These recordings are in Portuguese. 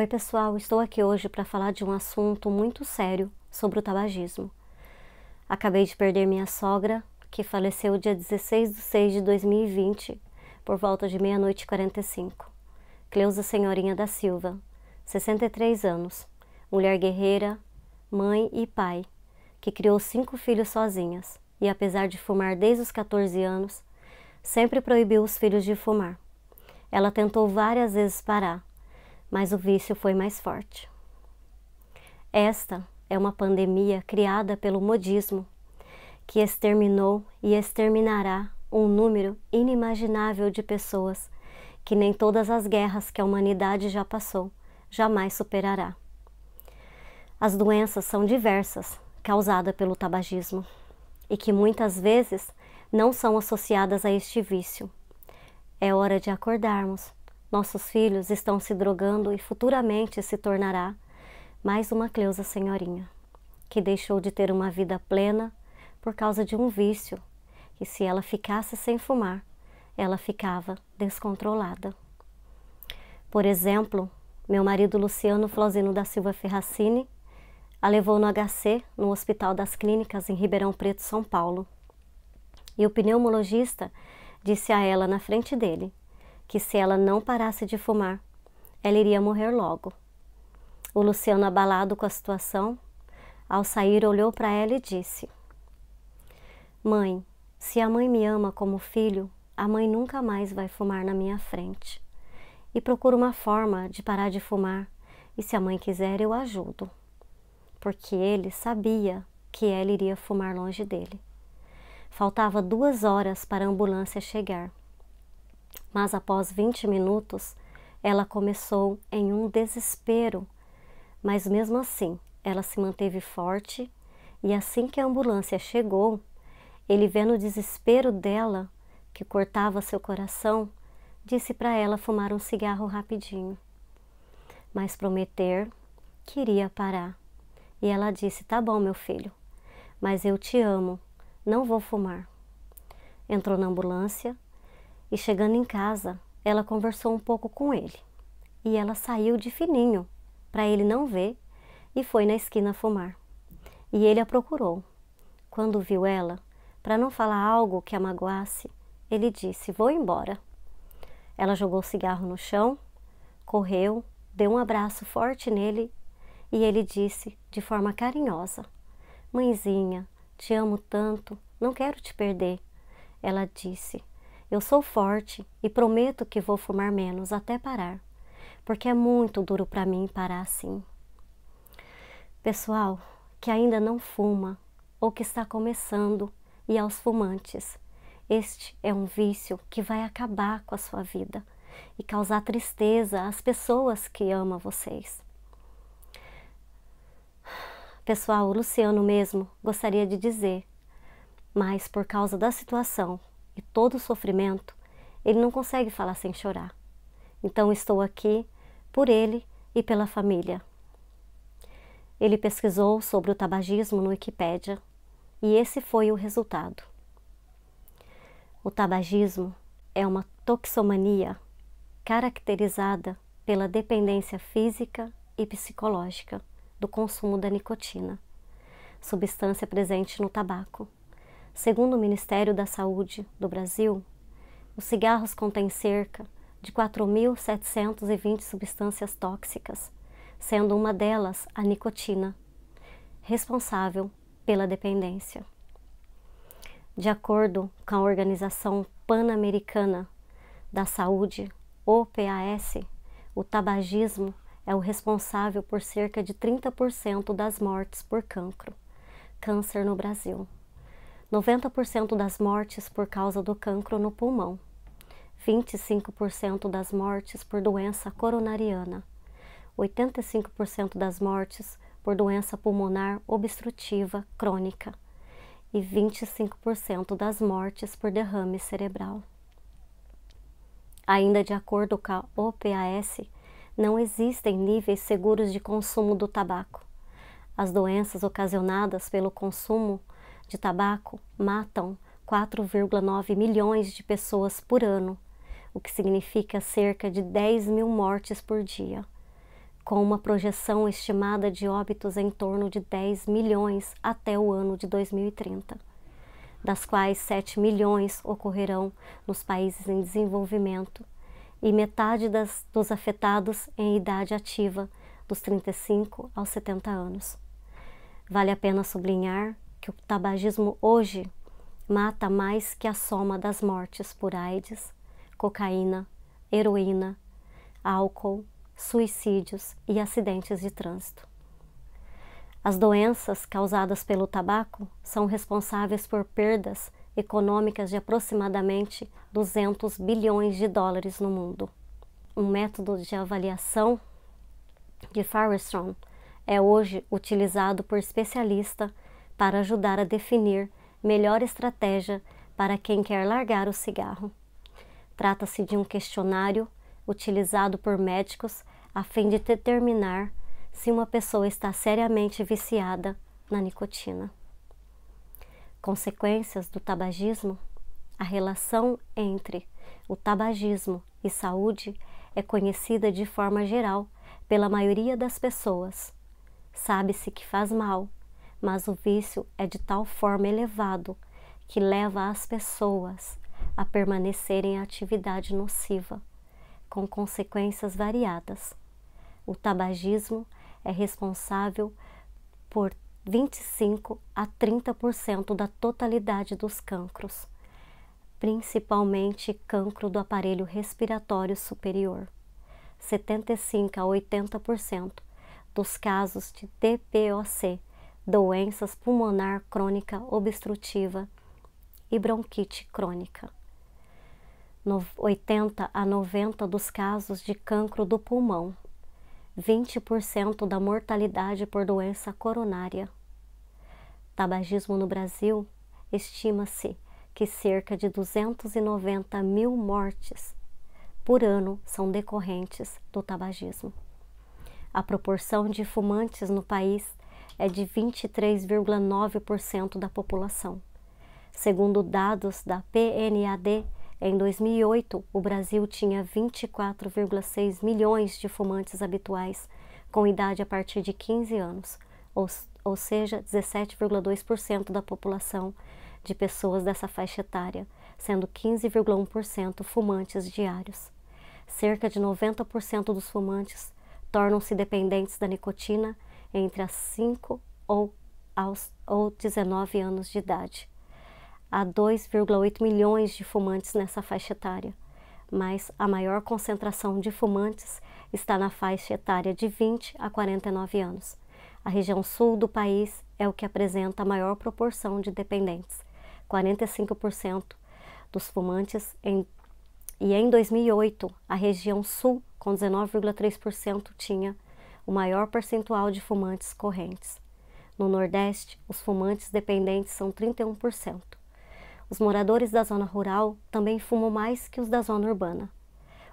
Oi, pessoal, estou aqui hoje para falar de um assunto muito sério sobre o tabagismo. Acabei de perder minha sogra, que faleceu dia 16 de 6 de 2020, por volta de meia-noite e 45. Cleusa Senhorinha da Silva, 63 anos, mulher guerreira, mãe e pai, que criou cinco filhos sozinhas e, apesar de fumar desde os 14 anos, sempre proibiu os filhos de fumar. Ela tentou várias vezes parar, mas o vício foi mais forte. Esta é uma pandemia criada pelo modismo, que exterminou e exterminará um número inimaginável de pessoas que nem todas as guerras que a humanidade já passou jamais superará. As doenças são diversas, causadas pelo tabagismo, e que muitas vezes não são associadas a este vício. É hora de acordarmos nossos filhos estão se drogando e futuramente se tornará mais uma Cleusa senhorinha, que deixou de ter uma vida plena por causa de um vício, que se ela ficasse sem fumar, ela ficava descontrolada. Por exemplo, meu marido Luciano Flauzino da Silva Ferracini a levou no HC, no Hospital das Clínicas em Ribeirão Preto, São Paulo. E o pneumologista disse a ela na frente dele que se ela não parasse de fumar, ela iria morrer logo. O Luciano, abalado com a situação, ao sair olhou para ela e disse: Mãe, se a mãe me ama como filho, a mãe nunca mais vai fumar na minha frente. E procuro uma forma de parar de fumar, e se a mãe quiser, eu ajudo. Porque ele sabia que ela iria fumar longe dele. Faltava duas horas para a ambulância chegar. Mas após 20 minutos, ela começou em um desespero, mas mesmo assim ela se manteve forte e assim que a ambulância chegou, ele vendo o desespero dela, que cortava seu coração, disse para ela fumar um cigarro rapidinho. Mas prometer queria parar. E ela disse: "Tá bom, meu filho, mas eu te amo, não vou fumar". Entrou na ambulância e chegando em casa, ela conversou um pouco com ele. E ela saiu de fininho, para ele não ver, e foi na esquina fumar. E ele a procurou. Quando viu ela, para não falar algo que a magoasse, ele disse: Vou embora. Ela jogou o cigarro no chão, correu, deu um abraço forte nele e ele disse de forma carinhosa: Mãezinha, te amo tanto, não quero te perder. Ela disse: eu sou forte e prometo que vou fumar menos até parar, porque é muito duro para mim parar assim. Pessoal que ainda não fuma ou que está começando e aos fumantes, este é um vício que vai acabar com a sua vida e causar tristeza às pessoas que amam vocês. Pessoal, o Luciano mesmo gostaria de dizer, mas por causa da situação e todo o sofrimento, ele não consegue falar sem chorar. Então estou aqui por ele e pela família. Ele pesquisou sobre o tabagismo no Wikipédia e esse foi o resultado. O tabagismo é uma toxomania caracterizada pela dependência física e psicológica do consumo da nicotina, substância presente no tabaco. Segundo o Ministério da Saúde do Brasil, os cigarros contêm cerca de 4.720 substâncias tóxicas, sendo uma delas a nicotina, responsável pela dependência. De acordo com a Organização Pan-Americana da Saúde, OPAS, o tabagismo é o responsável por cerca de 30% das mortes por cancro, câncer no Brasil. 90% das mortes por causa do cancro no pulmão, 25% das mortes por doença coronariana, 85% das mortes por doença pulmonar obstrutiva crônica e 25% das mortes por derrame cerebral. Ainda de acordo com a OPAS, não existem níveis seguros de consumo do tabaco. As doenças ocasionadas pelo consumo de tabaco matam 4,9 milhões de pessoas por ano, o que significa cerca de 10 mil mortes por dia, com uma projeção estimada de óbitos em torno de 10 milhões até o ano de 2030, das quais 7 milhões ocorrerão nos países em desenvolvimento e metade das, dos afetados em idade ativa, dos 35 aos 70 anos. Vale a pena sublinhar que o tabagismo hoje mata mais que a soma das mortes por AIDS, cocaína, heroína, álcool, suicídios e acidentes de trânsito. As doenças causadas pelo tabaco são responsáveis por perdas econômicas de aproximadamente 200 bilhões de dólares no mundo. Um método de avaliação de Firestone é hoje utilizado por especialistas para ajudar a definir melhor estratégia para quem quer largar o cigarro. Trata-se de um questionário utilizado por médicos a fim de determinar se uma pessoa está seriamente viciada na nicotina. Consequências do tabagismo: a relação entre o tabagismo e saúde é conhecida de forma geral pela maioria das pessoas. Sabe-se que faz mal mas o vício é de tal forma elevado que leva as pessoas a permanecerem em atividade nociva, com consequências variadas. O tabagismo é responsável por 25 a 30% da totalidade dos cancros, principalmente cancro do aparelho respiratório superior. 75 a 80% dos casos de DPOC doenças pulmonar crônica obstrutiva e bronquite crônica. No 80 a 90 dos casos de cancro do pulmão, 20% da mortalidade por doença coronária. Tabagismo no Brasil estima-se que cerca de 290 mil mortes por ano são decorrentes do tabagismo. A proporção de fumantes no país é de 23,9% da população. Segundo dados da PNAD, em 2008, o Brasil tinha 24,6 milhões de fumantes habituais com idade a partir de 15 anos, ou, ou seja, 17,2% da população de pessoas dessa faixa etária, sendo 15,1% fumantes diários. Cerca de 90% dos fumantes tornam-se dependentes da nicotina entre as 5 ou, aos, ou 19 anos de idade. Há 2,8 milhões de fumantes nessa faixa etária, mas a maior concentração de fumantes está na faixa etária de 20 a 49 anos. A região sul do país é o que apresenta a maior proporção de dependentes, 45% dos fumantes em, e em 2008 a região sul com 19,3% tinha o maior percentual de fumantes correntes. No Nordeste, os fumantes dependentes são 31%. Os moradores da zona rural também fumam mais que os da zona urbana.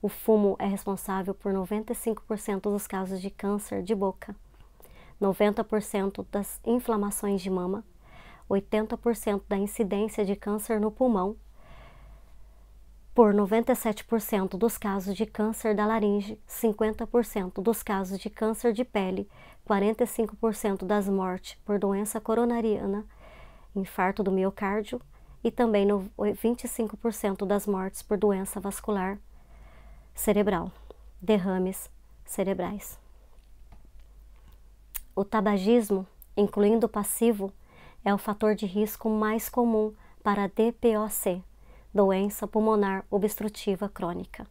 O fumo é responsável por 95% dos casos de câncer de boca, 90% das inflamações de mama, 80% da incidência de câncer no pulmão por 97% dos casos de câncer da laringe, 50% dos casos de câncer de pele, 45% das mortes por doença coronariana, infarto do miocárdio e também 25% das mortes por doença vascular cerebral, derrames cerebrais. O tabagismo, incluindo o passivo, é o fator de risco mais comum para a DPOC, doença pulmonar obstrutiva crônica.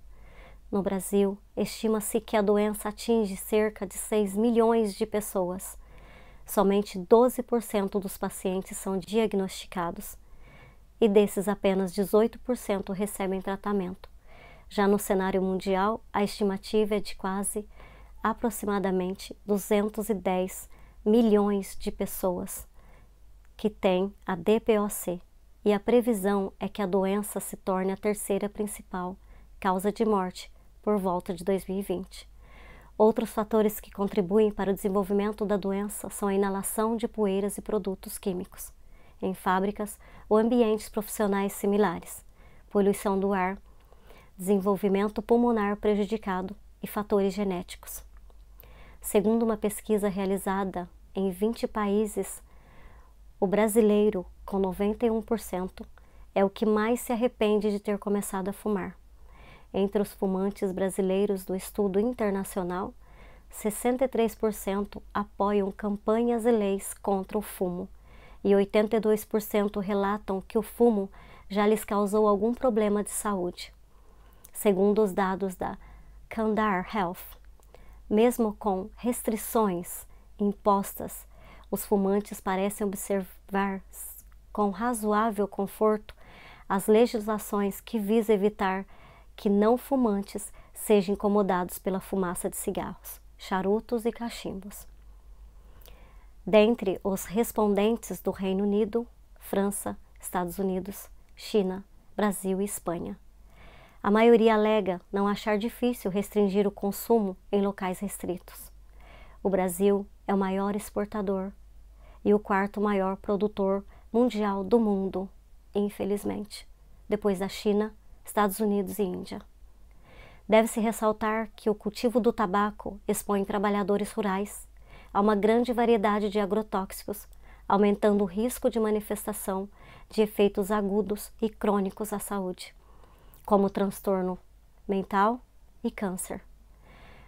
No Brasil, estima-se que a doença atinge cerca de 6 milhões de pessoas. Somente 12% dos pacientes são diagnosticados e desses apenas 18% recebem tratamento. Já no cenário mundial, a estimativa é de quase aproximadamente 210 milhões de pessoas que têm a DPOC, e a previsão é que a doença se torne a terceira principal causa de morte por volta de 2020. Outros fatores que contribuem para o desenvolvimento da doença são a inalação de poeiras e produtos químicos em fábricas ou ambientes profissionais similares, poluição do ar, desenvolvimento pulmonar prejudicado e fatores genéticos. Segundo uma pesquisa realizada em 20 países o brasileiro, com 91%, é o que mais se arrepende de ter começado a fumar. Entre os fumantes brasileiros do estudo internacional, 63% apoiam campanhas e leis contra o fumo e 82% relatam que o fumo já lhes causou algum problema de saúde. Segundo os dados da Kandar Health, mesmo com restrições impostas os fumantes parecem observar com razoável conforto as legislações que visam evitar que não fumantes sejam incomodados pela fumaça de cigarros, charutos e cachimbos. Dentre os respondentes do Reino Unido, França, Estados Unidos, China, Brasil e Espanha. A maioria alega não achar difícil restringir o consumo em locais restritos. O Brasil é o maior exportador e o quarto maior produtor mundial do mundo, infelizmente, depois da China, Estados Unidos e Índia. Deve-se ressaltar que o cultivo do tabaco expõe trabalhadores rurais a uma grande variedade de agrotóxicos, aumentando o risco de manifestação de efeitos agudos e crônicos à saúde, como transtorno mental e câncer.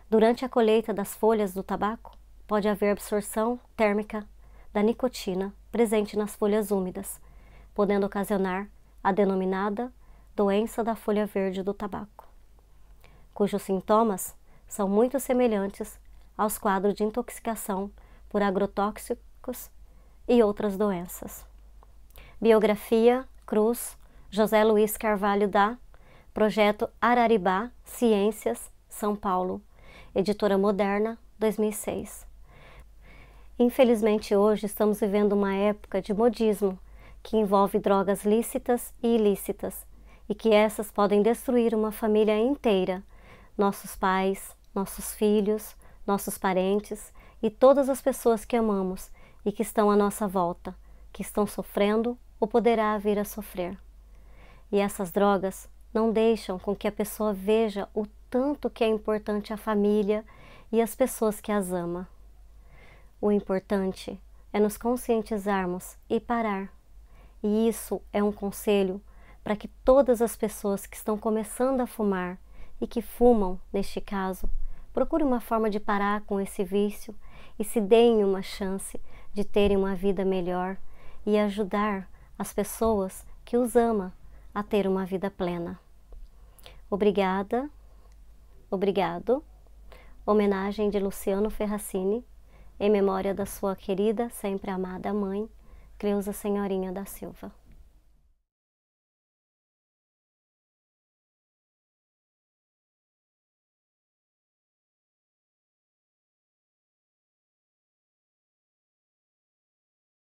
Durante a colheita das folhas do tabaco, pode haver absorção térmica da nicotina presente nas folhas úmidas, podendo ocasionar a denominada doença da folha verde do tabaco, cujos sintomas são muito semelhantes aos quadros de intoxicação por agrotóxicos e outras doenças. Biografia Cruz, José Luiz Carvalho da Projeto Araribá Ciências, São Paulo, Editora Moderna, 2006. Infelizmente, hoje estamos vivendo uma época de modismo que envolve drogas lícitas e ilícitas e que essas podem destruir uma família inteira, nossos pais, nossos filhos, nossos parentes e todas as pessoas que amamos e que estão à nossa volta, que estão sofrendo ou poderá vir a sofrer. E essas drogas não deixam com que a pessoa veja o tanto que é importante a família e as pessoas que as ama. O importante é nos conscientizarmos e parar. E isso é um conselho para que todas as pessoas que estão começando a fumar e que fumam, neste caso, procurem uma forma de parar com esse vício e se deem uma chance de terem uma vida melhor e ajudar as pessoas que os ama a ter uma vida plena. Obrigada, obrigado. Homenagem de Luciano Ferracini em memória da sua querida, sempre amada mãe, Creuza Senhorinha da Silva.